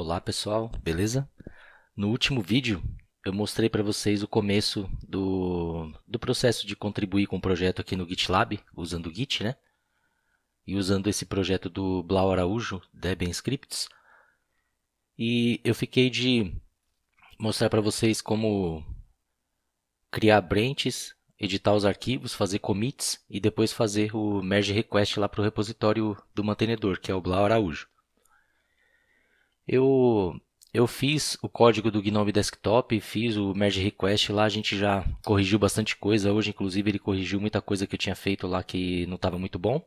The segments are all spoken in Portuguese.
Olá pessoal, beleza? No último vídeo eu mostrei para vocês o começo do, do processo de contribuir com o projeto aqui no GitLab, usando o Git, né? E usando esse projeto do Blau Araújo, Debian Scripts. E eu fiquei de mostrar para vocês como criar branches, editar os arquivos, fazer commits e depois fazer o merge request lá para o repositório do mantenedor, que é o Blau Araújo. Eu eu fiz o código do GNOME Desktop, fiz o merge request lá, a gente já corrigiu bastante coisa. Hoje, inclusive, ele corrigiu muita coisa que eu tinha feito lá que não estava muito bom.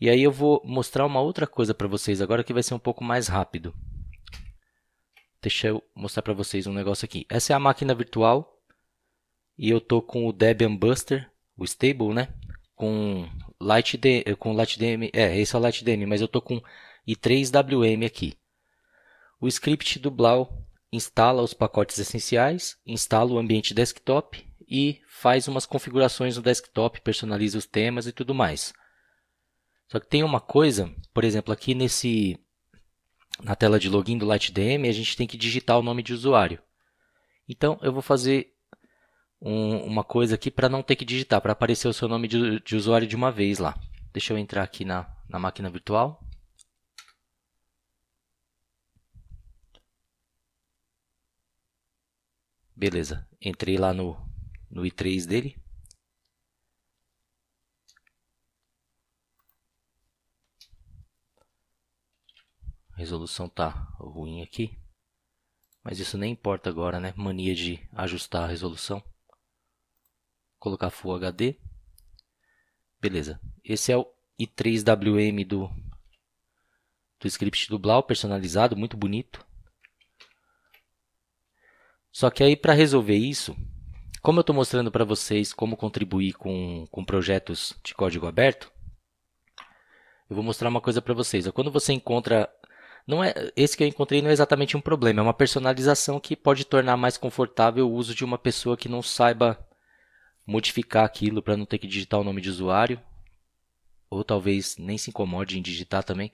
E aí eu vou mostrar uma outra coisa para vocês agora que vai ser um pouco mais rápido. Deixa eu mostrar para vocês um negócio aqui. Essa é a máquina virtual e eu tô com o Debian Buster, o stable, né? Com Light com LightDM, é, esse é o LightDM, mas eu tô com e 3WM aqui. O script do Blau instala os pacotes essenciais, instala o ambiente desktop e faz umas configurações no desktop, personaliza os temas e tudo mais. Só que tem uma coisa, por exemplo, aqui nesse na tela de login do LightDM, a gente tem que digitar o nome de usuário. Então, eu vou fazer um, uma coisa aqui para não ter que digitar, para aparecer o seu nome de, de, usuário de uma vez lá. Deixa eu entrar aqui na, na máquina virtual. Beleza, entrei lá no, no i3 dele. A resolução tá ruim aqui, mas isso nem importa agora, né? Mania de ajustar a resolução. Colocar Full HD. Beleza, esse é o i3WM do, do script do Blau, personalizado, muito bonito. Só que aí para resolver isso, como eu estou mostrando para vocês como contribuir com, com projetos de código aberto, eu vou mostrar uma coisa para vocês. Quando você encontra não é esse que eu encontrei não é exatamente um problema, é uma personalização que pode tornar mais confortável o uso de uma pessoa que não saiba modificar aquilo para não ter que digitar o nome de usuário, ou talvez nem se incomode em digitar também.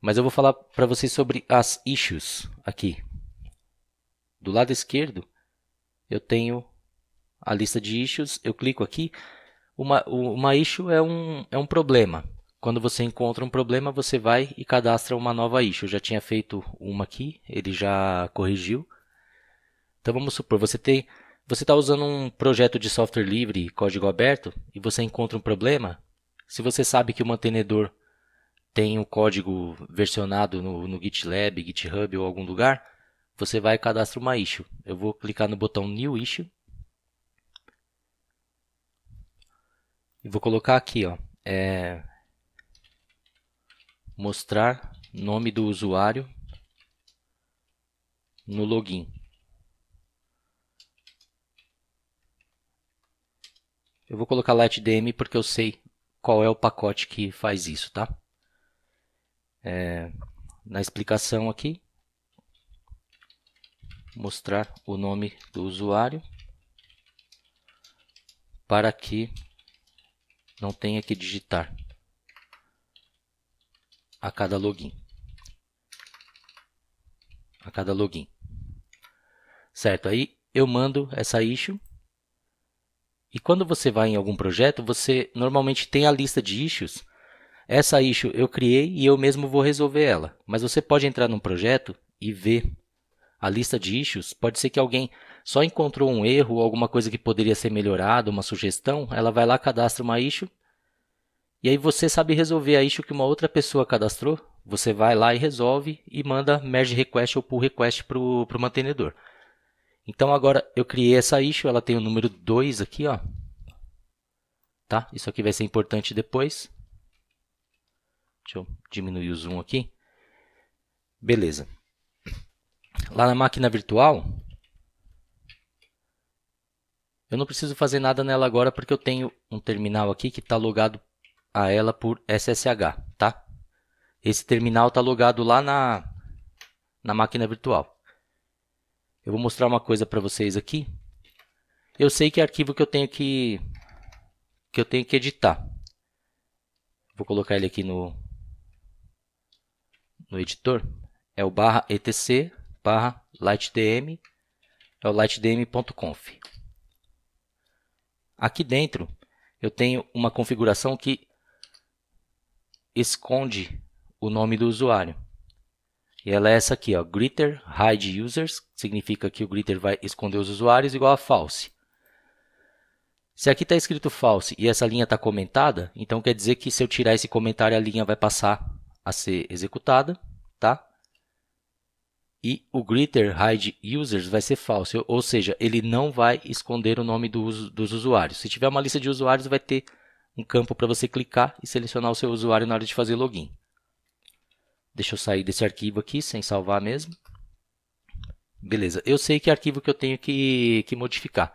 Mas eu vou falar para vocês sobre as issues aqui do lado esquerdo, eu tenho a lista de issues, eu clico aqui. Uma, uma issue é um, é um problema. Quando você encontra um problema, você vai e cadastra uma nova issue. Eu já tinha feito uma aqui, ele já corrigiu. Então vamos supor, você tem você está usando um projeto de software livre, código aberto, e você encontra um problema. Se você sabe que o mantenedor tem o um código versionado no, no GitLab, GitHub ou algum lugar, você vai cadastrar uma issue. Eu vou clicar no botão New Issue. E vou colocar aqui, ó, é, mostrar nome do usuário no login. Eu vou colocar LightDM porque eu sei qual é o pacote que faz isso, tá? É, na explicação aqui, mostrar o nome do usuário para que não tenha que digitar a cada login. A cada login. Certo, aí eu mando essa issue e quando você vai em algum projeto, você normalmente tem a lista de issues. Essa issue eu criei e eu mesmo vou resolver ela. Mas você pode entrar num projeto e ver a lista de issues, pode ser que alguém só encontrou um erro ou alguma coisa que poderia ser melhorada, uma sugestão, ela vai lá, cadastra uma issue, e aí você sabe resolver a issue que uma outra pessoa cadastrou, você vai lá e resolve e manda merge request ou pull request para o mantenedor. Então agora eu criei essa issue, ela tem o número 2 aqui, ó. Tá? Isso aqui vai ser importante depois. Deixa eu diminuir o zoom aqui. Beleza lá na máquina virtual, eu não preciso fazer nada nela agora porque eu tenho um terminal aqui que está logado a ela por SSH, tá? Esse terminal está logado lá na, na máquina virtual. Eu vou mostrar uma coisa para vocês aqui. Eu sei que é arquivo que eu tenho que, que eu tenho que editar. Vou colocar ele aqui no, no editor. É o barra etc barra lightdm, é o lightdm.conf. Aqui dentro eu tenho uma configuração que esconde o nome do usuário. E ela é essa aqui, ó, greeter hide users, significa que o greeter vai esconder os usuários, igual a false. Se aqui está escrito false e essa linha está comentada, então quer dizer que se eu tirar esse comentário, a linha vai passar a ser executada, tá? e o greater hide users vai ser falso, ou seja, ele não vai esconder o nome dos, dos usuários. Se tiver uma lista de usuários, vai ter um campo para você clicar e selecionar o seu usuário na hora de fazer login. Deixa eu sair desse arquivo aqui, sem salvar mesmo. Beleza, eu sei que é arquivo que eu tenho que, que modificar.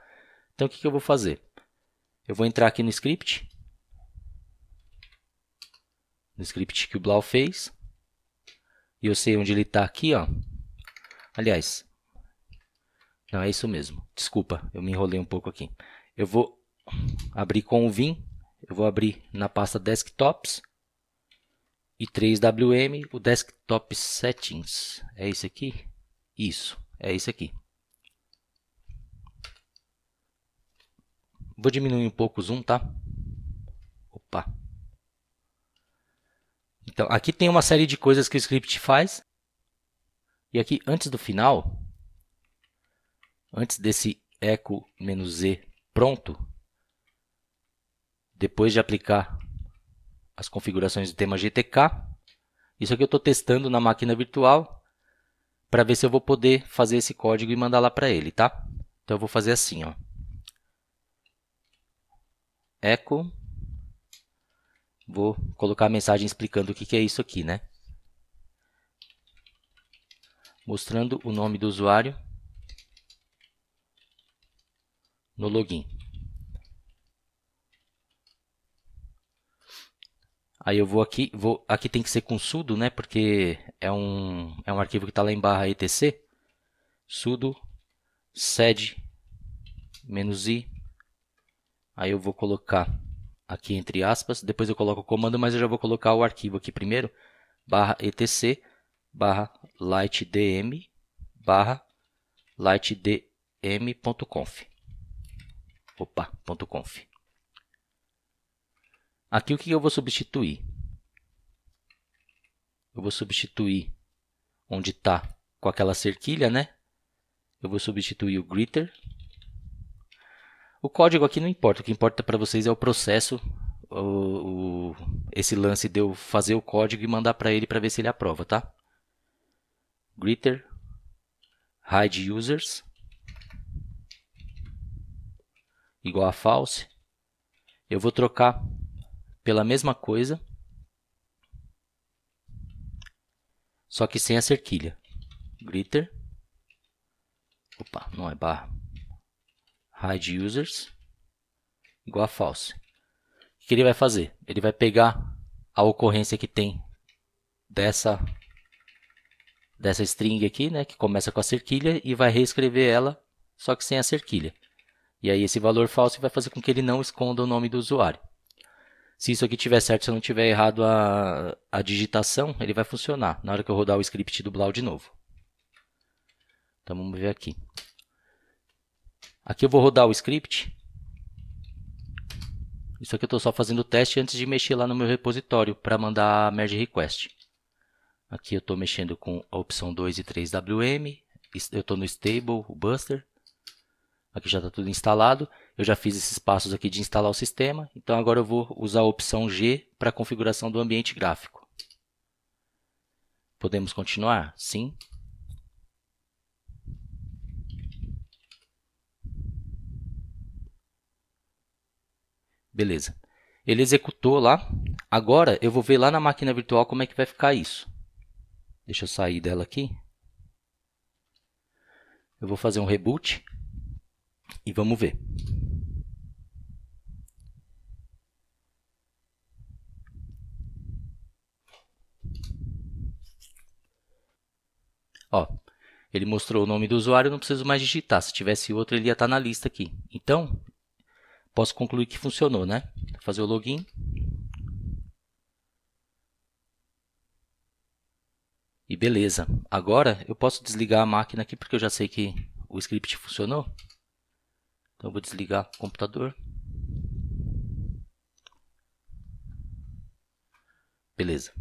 Então, o que, que eu vou fazer? Eu vou entrar aqui no script. No script que o Blau fez. E eu sei onde ele está aqui, ó. Aliás, não, é isso mesmo. Desculpa, eu me enrolei um pouco aqui. Eu vou abrir com o Vim, eu vou abrir na pasta Desktops e 3WM, o Desktop Settings. É esse aqui? Isso, é esse aqui. Vou diminuir um pouco o zoom, tá? Opa. Então, aqui tem uma série de coisas que o script faz. E aqui, antes do final, antes desse echo "-z pronto, depois de aplicar as configurações do tema GTK, isso aqui eu estou testando na máquina virtual para ver se eu vou poder fazer esse código e mandar lá para ele, tá? Então eu vou fazer assim, ó. Echo. Vou colocar a mensagem explicando o que é isso aqui, né? mostrando o nome do usuário no login. Aí eu vou aqui, vou, aqui tem que ser com sudo, né? Porque é um, é um arquivo que está lá em barra etc. sudo sed -i. Aí eu vou colocar aqui entre aspas, depois eu coloco o comando, mas eu já vou colocar o arquivo aqui primeiro, barra etc barra lightdm barra lightdm.conf. Opa, ponto .conf. Aqui o que eu vou substituir? Eu vou substituir onde está com aquela cerquilha, né? Eu vou substituir o greeter. O código aqui não importa, o que importa para vocês é o processo, o, o, esse lance de eu fazer o código e mandar para ele para ver se ele aprova, tá? greeter, hide users, igual a false, eu vou trocar pela mesma coisa, só que sem a cerquilha. Greeter, opa, não é barra, hide users, igual a false. O que ele vai fazer? Ele vai pegar a ocorrência que tem dessa dessa string aqui, né, que começa com a cerquilha e vai reescrever ela, só que sem a cerquilha. E aí esse valor falso vai fazer com que ele não esconda o nome do usuário. Se isso aqui tiver certo, se eu não tiver errado a, a digitação, ele vai funcionar na hora que eu rodar o script do Blau de novo. Então vamos ver aqui. Aqui eu vou rodar o script. Isso aqui eu estou só fazendo o teste antes de mexer lá no meu repositório para mandar a merge request. Aqui eu estou mexendo com a opção 2 e 3 WM. Eu estou no stable, o Buster. Aqui já está tudo instalado. Eu já fiz esses passos aqui de instalar o sistema. Então agora eu vou usar a opção G para a configuração do ambiente gráfico. Podemos continuar? Sim. Beleza. Ele executou lá. Agora eu vou ver lá na máquina virtual como é que vai ficar isso. Deixa eu sair dela aqui. Eu vou fazer um reboot e vamos ver. Ó, ele mostrou o nome do usuário, não preciso mais digitar. Se tivesse outro, ele ia estar tá na lista aqui. Então, posso concluir que funcionou, né? Vou fazer o login. E beleza. Agora eu posso desligar a máquina aqui porque eu já sei que o script funcionou. Então eu vou desligar o computador. Beleza.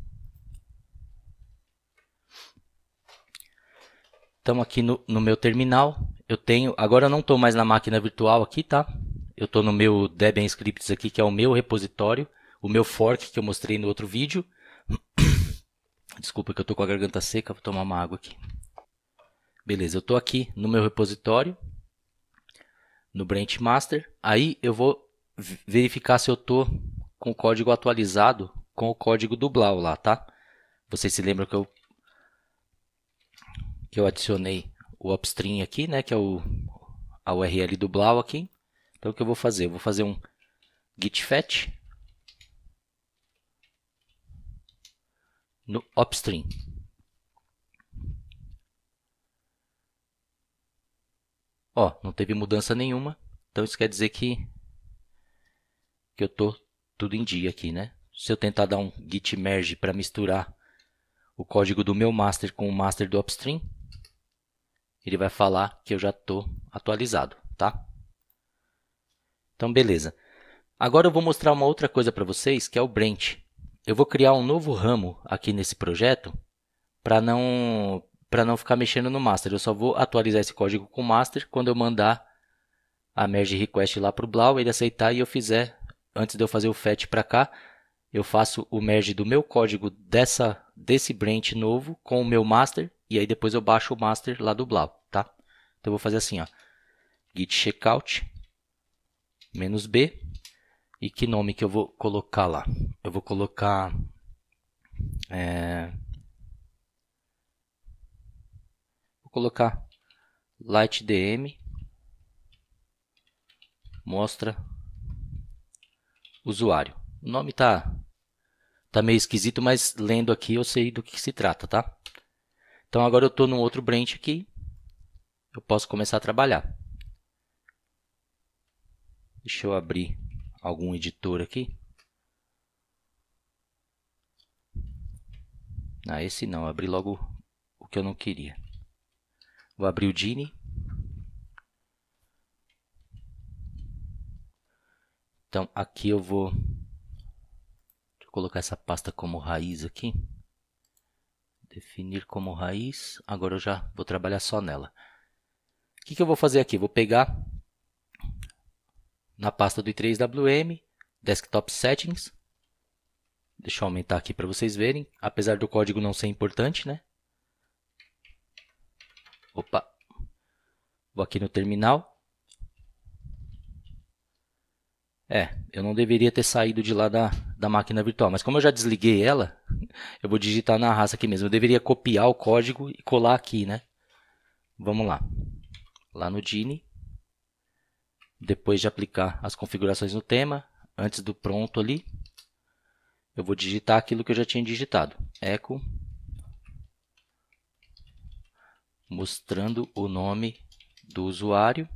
Estamos aqui no, no, meu terminal. Eu tenho, agora eu não estou mais na máquina virtual aqui, tá? Eu estou no meu Debian Scripts aqui, que é o meu repositório, o meu fork que eu mostrei no outro vídeo. Desculpa que eu tô com a garganta seca, vou tomar uma água aqui. Beleza, eu tô aqui no meu repositório, no Branch Master. Aí eu vou verificar se eu tô com o código atualizado com o código do Blau lá, tá? Vocês se lembram que eu que eu adicionei o upstream aqui, né, que é o a URL do Blau aqui. Então o que eu vou fazer? Eu vou fazer um git fetch no upstream. Ó, não teve mudança nenhuma, então isso quer dizer que, que eu estou tudo em dia aqui, né? Se eu tentar dar um git merge para misturar o código do meu master com o master do upstream, ele vai falar que eu já estou atualizado, tá? Então, beleza. Agora eu vou mostrar uma outra coisa para vocês, que é o branch eu vou criar um novo ramo aqui nesse projeto para não para não ficar mexendo no master. Eu só vou atualizar esse código com o master quando eu mandar a merge request lá para o Blau, ele aceitar e eu fizer, antes de eu fazer o fetch para cá, eu faço o merge do meu código dessa desse branch novo com o meu master e aí depois eu baixo o master lá do Blau, tá? Então eu vou fazer assim, ó. git checkout -b e que nome que eu vou colocar lá? Eu vou colocar. É... Vou colocar light dm mostra usuário. O nome tá tá meio esquisito, mas lendo aqui eu sei do que se trata, tá? Então agora eu estou num outro branch aqui. Eu posso começar a trabalhar. Deixa eu abrir algum editor aqui? Ah, esse não. Abri logo o que eu não queria. Vou abrir o Gini. Então, aqui eu vou... Deixa eu colocar essa pasta como raiz aqui. Definir como raiz. Agora eu já vou trabalhar só nela. O que, que eu vou fazer aqui? Vou pegar na pasta do i3WM, Desktop Settings. Deixa eu aumentar aqui para vocês verem, apesar do código não ser importante, né? Opa. Vou aqui no terminal. É, eu não deveria ter saído de lá da, da máquina virtual, mas como eu já desliguei ela, eu vou digitar na raça aqui mesmo. Eu deveria copiar o código e colar aqui, né? Vamos lá. Lá no Dini. Depois de aplicar as configurações no tema, antes do pronto ali, eu vou digitar aquilo que eu já tinha digitado. Echo mostrando o nome do usuário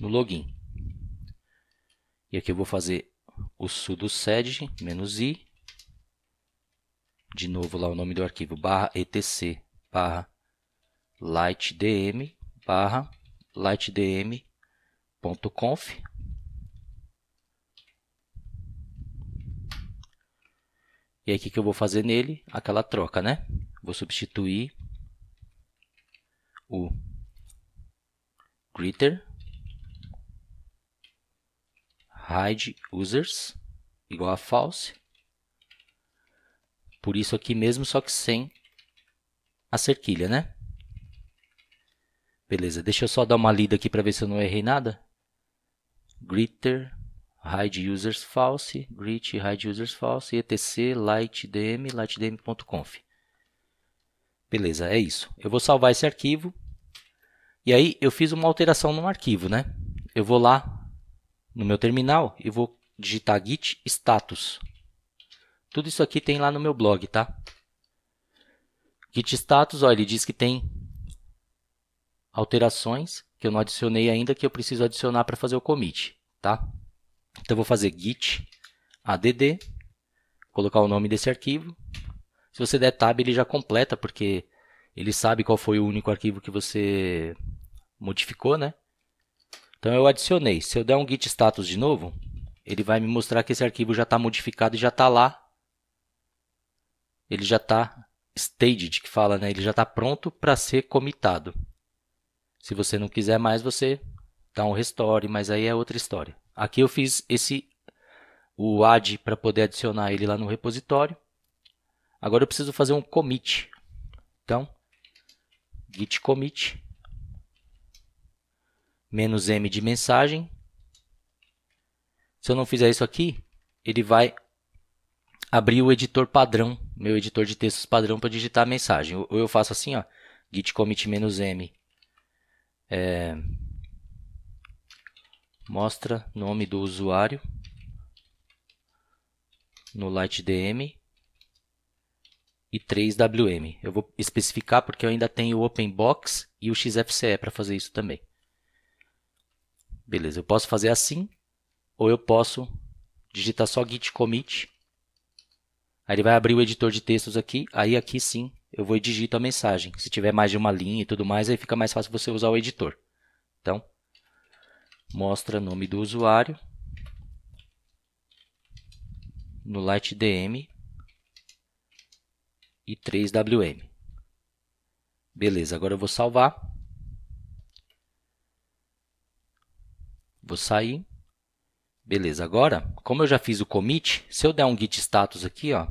no login. E aqui eu vou fazer o sudo sed "-i", de novo lá o nome do arquivo, barra etc, barra lightdm, barra lightdm conf E aí, o que, eu vou fazer nele? Aquela troca, né? Vou substituir o greeter hide users igual a false. Por isso aqui mesmo, só que sem a cerquilha, né? Beleza, deixa eu só dar uma lida aqui para ver se eu não errei nada. Gritter, Hide Users False, Grit Hide Users False, etc, lightdm, lightdm.conf. Beleza, é isso. Eu vou salvar esse arquivo. E aí eu fiz uma alteração no arquivo, né? Eu vou lá no meu terminal e vou digitar git status. Tudo isso aqui tem lá no meu blog, tá? Git status, ó, ele diz que tem alterações que eu não adicionei ainda, que eu preciso adicionar para fazer o commit, tá? Então, eu vou fazer git add, colocar o nome desse arquivo. Se você der tab, ele já completa, porque ele sabe qual foi o único arquivo que você modificou, né? Então, eu adicionei. Se eu der um git status de novo, ele vai me mostrar que esse arquivo já está modificado e já está lá. Ele já está staged, que fala, né? Ele já está pronto para ser comitado. Se você não quiser mais, você dá um restore, mas aí é outra história. Aqui eu fiz esse o add para poder adicionar ele lá no repositório. Agora eu preciso fazer um commit. Então, git commit menos "-m", de mensagem. Se eu não fizer isso aqui, ele vai abrir o editor padrão, meu editor de textos padrão para digitar a mensagem. Ou eu faço assim, ó, git commit menos "-m", é, mostra nome do usuário no LightDM e 3WM. Eu vou especificar porque eu ainda tenho o OpenBox e o XFCE para fazer isso também. Beleza, eu posso fazer assim ou eu posso digitar só git commit. Aí ele vai abrir o editor de textos aqui, aí aqui sim eu vou e digito a mensagem. Se tiver mais de uma linha e tudo mais, aí fica mais fácil você usar o editor. Então, mostra nome do usuário. No lightdm e 3WM. Beleza, agora eu vou salvar. Vou sair. Beleza, agora, como eu já fiz o commit, se eu der um git status aqui, ó,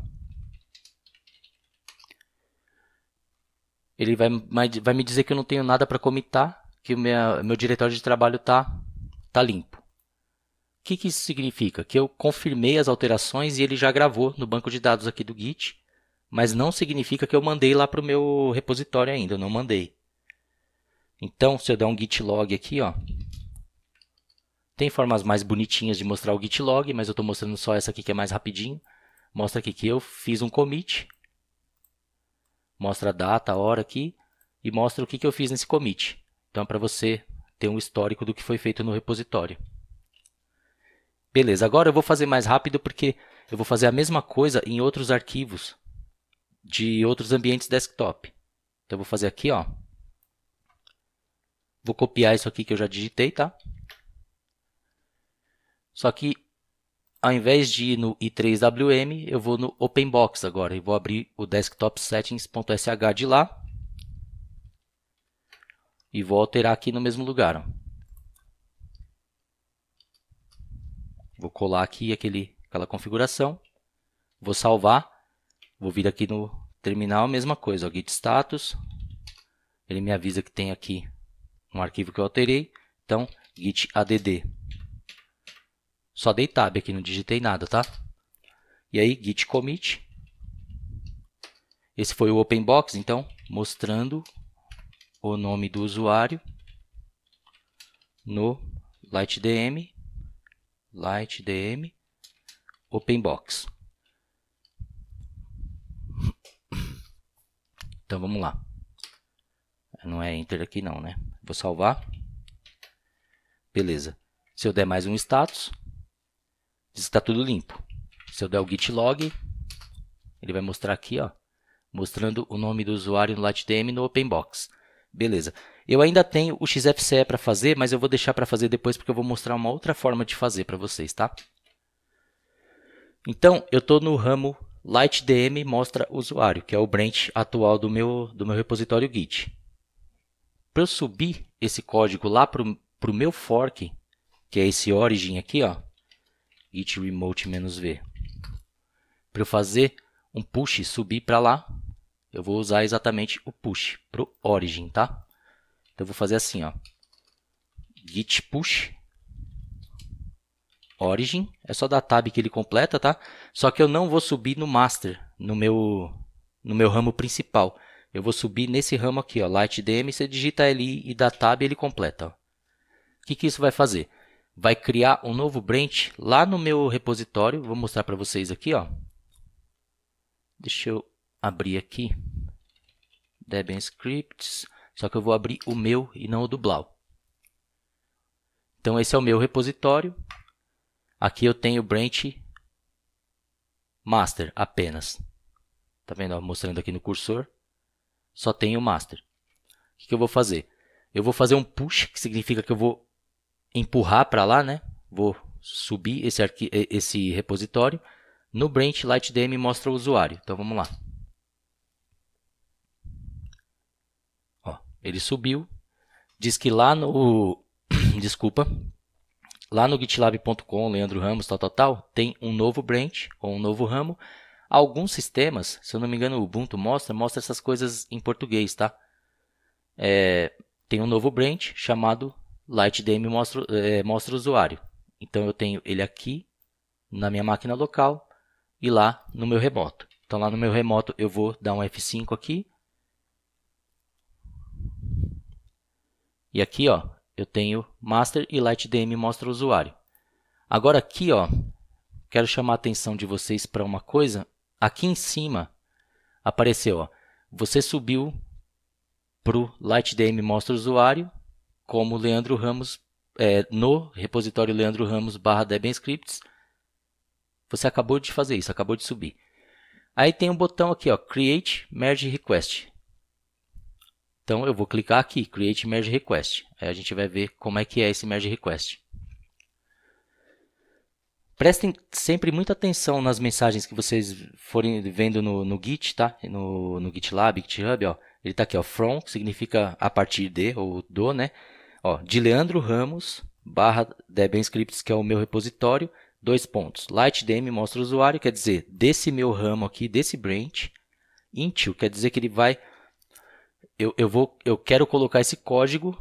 Ele vai, vai me dizer que eu não tenho nada para comitar, que o minha, meu diretório de trabalho está tá limpo. O que, que isso significa? Que eu confirmei as alterações e ele já gravou no banco de dados aqui do Git, mas não significa que eu mandei lá para o meu repositório ainda, eu não mandei. Então, se eu der um git log aqui, ó, tem formas mais bonitinhas de mostrar o git log, mas eu estou mostrando só essa aqui que é mais rapidinho. Mostra aqui que eu fiz um commit, mostra a data, a hora aqui e mostra o que, que eu fiz nesse commit. Então, é para você ter um histórico do que foi feito no repositório. Beleza, agora eu vou fazer mais rápido porque eu vou fazer a mesma coisa em outros arquivos de outros ambientes desktop. Então, eu vou fazer aqui, ó. Vou copiar isso aqui que eu já digitei, tá? Só que ao invés de ir no i3WM, eu vou no OpenBox agora e vou abrir o desktop settings.sh de lá e vou alterar aqui no mesmo lugar. Vou colar aqui aquele, aquela configuração, vou salvar, vou vir aqui no terminal, mesma coisa, ó, git status, ele me avisa que tem aqui um arquivo que eu alterei, então git add só dei tab aqui, não digitei nada, tá? E aí, git commit. Esse foi o open box, então, mostrando o nome do usuário no lightdm, lightdm open box. Então vamos lá. Não é enter aqui não, né? Vou salvar. Beleza. Se eu der mais um status, está tudo limpo. Se eu der o git log, ele vai mostrar aqui, ó, mostrando o nome do usuário no LightDM no OpenBox. Beleza. Eu ainda tenho o XFCE para fazer, mas eu vou deixar para fazer depois porque eu vou mostrar uma outra forma de fazer para vocês, tá? Então, eu estou no ramo LightDM mostra usuário, que é o branch atual do meu, do meu repositório Git. Para eu subir esse código lá para o meu fork, que é esse origin aqui, ó, it remote -v. Para eu fazer um push subir para lá, eu vou usar exatamente o push para o origin, tá? Então eu vou fazer assim, ó. git push origin, é só da tab que ele completa, tá? Só que eu não vou subir no master, no meu no meu ramo principal. Eu vou subir nesse ramo aqui, ó, lightdm. você digita ali e da tab ele completa, ó. O que, que isso vai fazer? vai criar um novo branch lá no meu repositório. Vou mostrar para vocês aqui. Ó. Deixa eu abrir aqui. Debian Scripts. Só que eu vou abrir o meu e não o do Blau. Então, esse é o meu repositório. Aqui eu tenho o branch master apenas. Tá vendo? mostrando aqui no cursor. Só tem o master. O que eu vou fazer? Eu vou fazer um push, que significa que eu vou empurrar para lá, né? Vou subir esse, esse repositório. No branch lightdm mostra o usuário. Então vamos lá. Ó, ele subiu. Diz que lá no desculpa, lá no gitlab.com, Leandro Ramos, tal, tal, tal, tem um novo branch ou um novo ramo. Alguns sistemas, se eu não me engano, o Ubuntu mostra, mostra essas coisas em português, tá? É, tem um novo branch chamado Light DM mostra, é, mostra o usuário. Então eu tenho ele aqui na minha máquina local e lá no meu remoto. Então lá no meu remoto eu vou dar um F5 aqui. E aqui ó, eu tenho master e light DM mostra o usuário. Agora aqui ó, quero chamar a atenção de vocês para uma coisa. Aqui em cima apareceu ó, você subiu para o light DM mostra o usuário como Leandro Ramos, é, no repositório Leandro Ramos barra Debian Scripts. Você acabou de fazer isso, acabou de subir. Aí tem um botão aqui, ó, Create Merge Request. Então eu vou clicar aqui, Create Merge Request. Aí a gente vai ver como é que é esse Merge Request. Prestem sempre muita atenção nas mensagens que vocês forem vendo no, no Git, tá? No, no GitLab, GitHub, ó. Ele está aqui, ó, from, que significa a partir de ou do, né? Ó, de Leandro Ramos, barra Debian Scripts, que é o meu repositório, dois pontos. LightDM mostra o usuário, quer dizer, desse meu ramo aqui, desse branch, Intel, quer dizer que ele vai... Eu, eu, vou, eu quero colocar esse código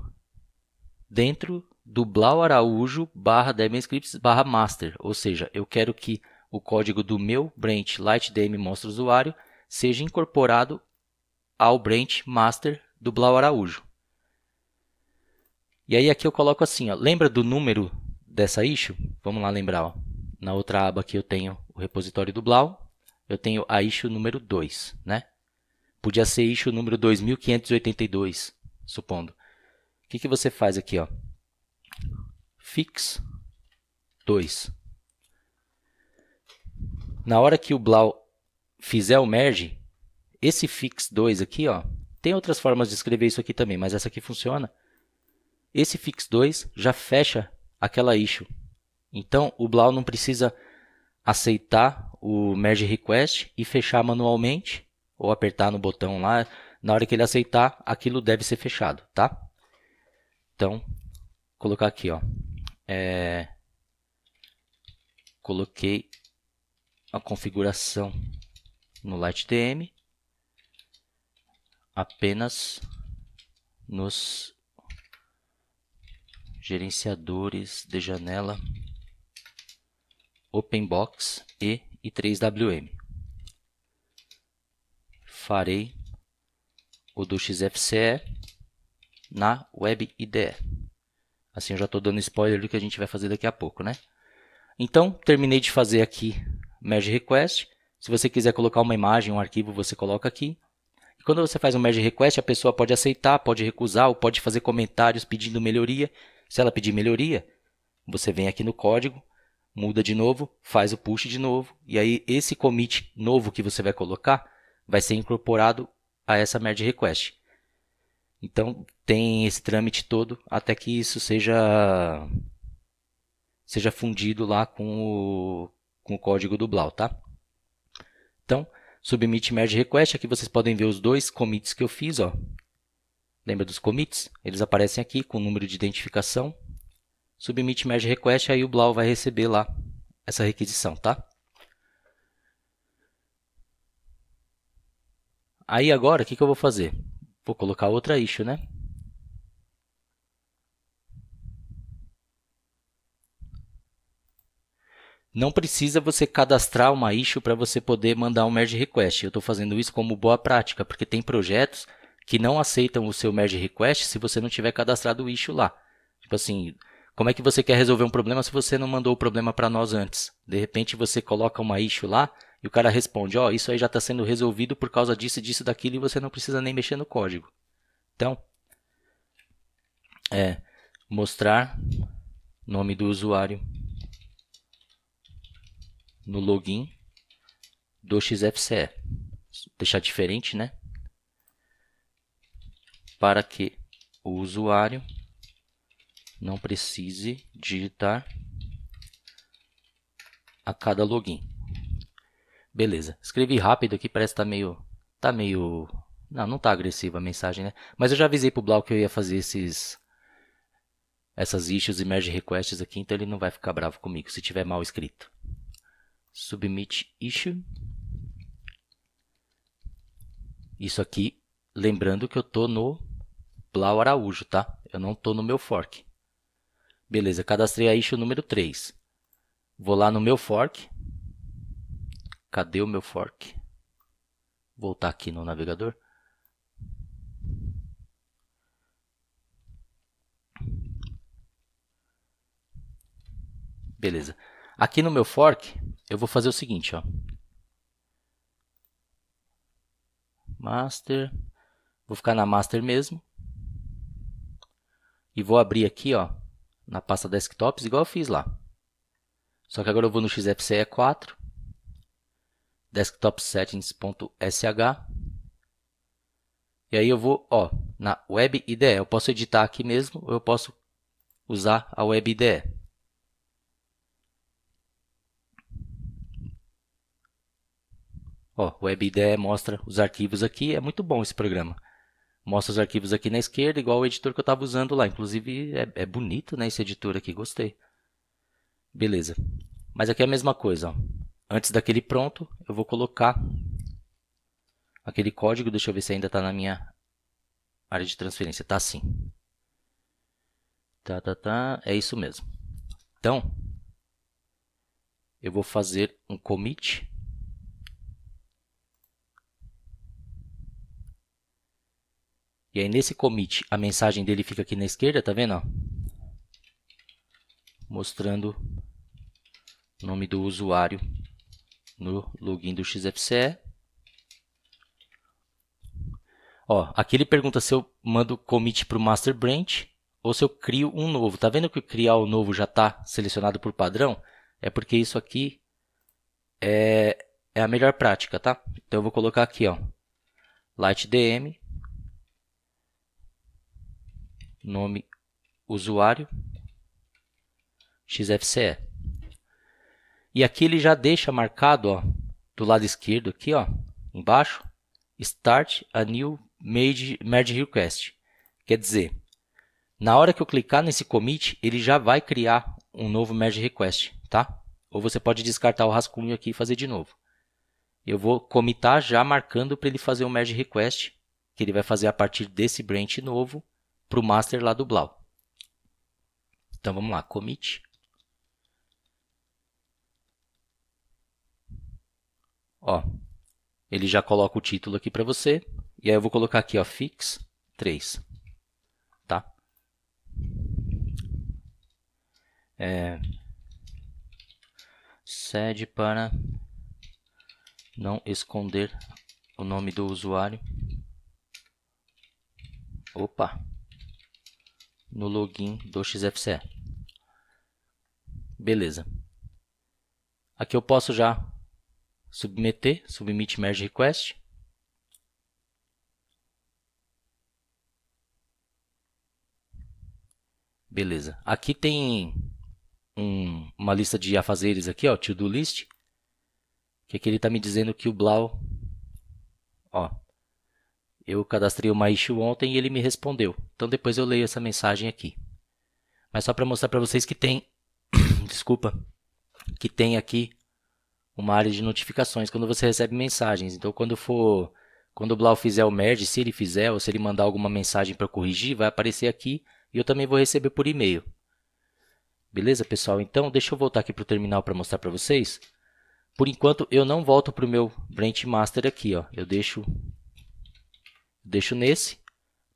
dentro do Blau Araújo barra Debian Scripts barra master, ou seja, eu quero que o código do meu branch LightDM mostra usuário seja incorporado ao branch master do Blau Araújo. E aí aqui eu coloco assim, ó, lembra do número dessa issue? Vamos lá lembrar. Ó. Na outra aba aqui eu tenho o repositório do Blau, eu tenho a issue número 2. Né? Podia ser issue número 2582, supondo. O que, que você faz aqui? Ó? Fix 2. Na hora que o Blau fizer o merge, esse fix 2 aqui, ó, tem outras formas de escrever isso aqui também, mas essa aqui funciona esse fix 2 já fecha aquela issue. Então o Blau não precisa aceitar o merge request e fechar manualmente ou apertar no botão lá. Na hora que ele aceitar, aquilo deve ser fechado, tá? Então, colocar aqui, ó. É... Coloquei a configuração no LightTM apenas nos gerenciadores de janela, OpenBox e i3WM. Farei o do XFCE na web IDE. Assim eu já estou dando spoiler do que a gente vai fazer daqui a pouco, né? Então, terminei de fazer aqui Merge Request. Se você quiser colocar uma imagem, um arquivo, você coloca aqui. E quando você faz um merge request, a pessoa pode aceitar, pode recusar, ou pode fazer comentários pedindo melhoria. Se ela pedir melhoria, você vem aqui no código, muda de novo, faz o push de novo, e aí esse commit novo que você vai colocar vai ser incorporado a essa merge request. Então tem esse trâmite todo até que isso seja seja fundido lá com o, com o código do Blau, tá? Então, submit merge request, aqui vocês podem ver os dois commits que eu fiz, ó. Lembra dos commits? Eles aparecem aqui com o número de identificação. Submit merge request, aí o Blau vai receber lá essa requisição, tá? Aí agora, o que, que eu vou fazer? Vou colocar outra issue, né? Não precisa você cadastrar uma issue para você poder mandar um merge request. Eu estou fazendo isso como boa prática, porque tem projetos que não aceitam o seu merge request se você não tiver cadastrado o issue lá. Tipo assim, como é que você quer resolver um problema se você não mandou o problema para nós antes? De repente você coloca uma issue lá e o cara responde: Ó, oh, isso aí já está sendo resolvido por causa disso, disso, daquilo e você não precisa nem mexer no código. Então, é mostrar nome do usuário no login do XFCE. Deixar diferente, né? para que o usuário não precise digitar a cada login. Beleza, escrevi rápido aqui, parece que tá meio, tá meio, não, não tá agressiva a mensagem, né? Mas eu já avisei pro Blau que eu ia fazer esses, essas issues e merge requests aqui, então ele não vai ficar bravo comigo se tiver mal escrito. Submit issue. Isso aqui, lembrando que eu tô no Blau Araújo, tá? Eu não tô no meu fork. Beleza, cadastrei a issue número 3. Vou lá no meu fork. Cadê o meu fork? Voltar aqui no navegador. Beleza. Aqui no meu fork, eu vou fazer o seguinte, ó. Master. Vou ficar na master mesmo e vou abrir aqui ó, na pasta desktops, igual eu fiz lá. Só que agora eu vou no XFCE4, desktopsettings.sh, e aí eu vou ó, na ide Eu posso editar aqui mesmo, ou eu posso usar a web ide Ó, ide mostra os arquivos aqui, é muito bom esse programa mostra os arquivos aqui na esquerda, igual o editor que eu estava usando lá. Inclusive, é, é, bonito né, esse editor aqui, gostei. Beleza. Mas aqui é a mesma coisa. Ó. Antes daquele pronto, eu vou colocar aquele código. Deixa eu ver se ainda está na minha área de transferência. Está sim. Tá, tá, tá. É isso mesmo. Então, eu vou fazer um commit E aí nesse commit, a mensagem dele fica aqui na esquerda, tá vendo? Mostrando o nome do usuário no login do XFCE. Ó, aqui ele pergunta se eu mando commit para o master branch ou se eu crio um novo. Tá vendo que o criar o novo já está selecionado por padrão? É porque isso aqui é, é a melhor prática, tá? Então eu vou colocar aqui, ó, lightdm nome usuário XFCE. E aqui ele já deixa marcado, ó, do lado esquerdo aqui, ó, embaixo, Start a New made, Merge Request. Quer dizer, na hora que eu clicar nesse commit, ele já vai criar um novo Merge Request, tá? Ou você pode descartar o rascunho aqui e fazer de novo. Eu vou comitar já marcando para ele fazer um Merge Request, que ele vai fazer a partir desse branch novo, para o master lá do Blau. Então vamos lá, commit. Ó, ele já coloca o título aqui para você. E aí eu vou colocar aqui, ó, fix 3. Tá? É, sede para não esconder o nome do usuário. Opa! no login do XFCE. Beleza. Aqui eu posso já submeter, submit merge request. Beleza. Aqui tem um, uma lista de afazeres aqui, ó, to do list, que aqui é ele está me dizendo que o Blau, ó, eu cadastrei uma issue ontem e ele me respondeu. Então depois eu leio essa mensagem aqui. Mas só para mostrar para vocês que tem, desculpa, que tem aqui uma área de notificações quando você recebe mensagens. Então quando for, quando o Blau fizer o merge, se ele fizer ou se ele mandar alguma mensagem para corrigir, vai aparecer aqui e eu também vou receber por e-mail. Beleza, pessoal? Então deixa eu voltar aqui para o terminal para mostrar para vocês. Por enquanto eu não volto para o meu branch master aqui, ó. Eu deixo deixo nesse.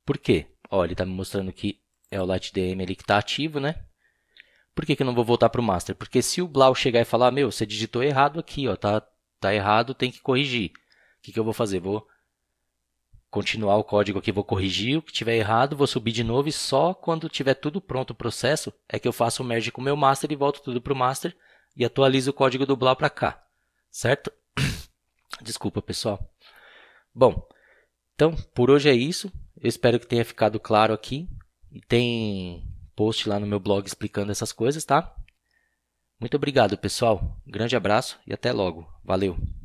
Por quê? Ó, ele está me mostrando que é o LightDM ali que está ativo, né? Por que, que eu não vou voltar para o master? Porque se o Blau chegar e falar, meu, você digitou errado aqui, ó, tá, tá errado, tem que corrigir. O que, que eu vou fazer? Vou continuar o código aqui, vou corrigir o que tiver errado, vou subir de novo e só quando tiver tudo pronto o processo é que eu faço o merge com o meu master e volto tudo para o master e atualizo o código do Blau para cá, certo? Desculpa, pessoal. Bom, então, por hoje é isso. Eu espero que tenha ficado claro aqui. E tem post lá no meu blog explicando essas coisas, tá? Muito obrigado, pessoal. Grande abraço e até logo. Valeu!